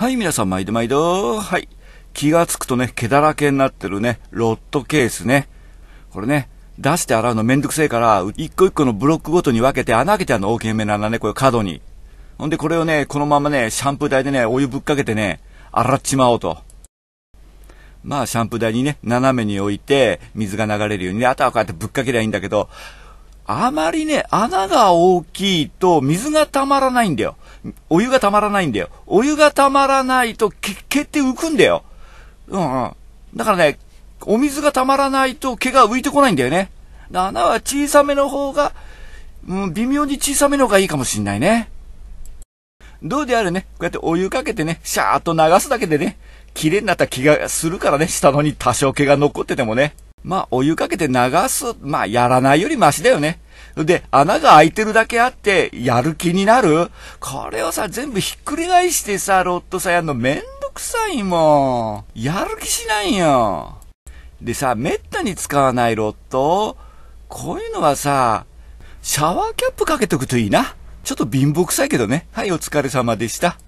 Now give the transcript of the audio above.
はい、皆さん、毎度毎度。はい。気がつくとね、毛だらけになってるね、ロットケースね。これね、出して洗うのめんどくせえから、一個一個のブロックごとに分けて穴開けてあるの大きめなね、これ角に。ほんでこれをね、このままね、シャンプー台でね、お湯ぶっかけてね、洗っちまおうと。まあ、シャンプー台にね、斜めに置いて、水が流れるようにね、あとはこうやってぶっかけりゃいいんだけど、あまりね、穴が大きいと水が溜まらないんだよ。お湯が溜まらないんだよ。お湯が溜まらないと毛って浮くんだよ。うん、うん。だからね、お水が溜まらないと毛が浮いてこないんだよね。穴は小さめの方が、うん、微妙に小さめの方がいいかもしんないね。どうであれね、こうやってお湯かけてね、シャーっと流すだけでね、綺麗になった気がするからね、下のに多少毛が残っててもね。まあ、お湯かけて流す、まあ、やらないよりマシだよね。で、穴が開いてるだけあって、やる気になるこれをさ、全部ひっくり返してさ、ロットさ、やるのめんどくさいもん。やる気しないよ。でさ、めったに使わないロットこういうのはさ、シャワーキャップかけとくといいな。ちょっと貧乏くさいけどね。はい、お疲れ様でした。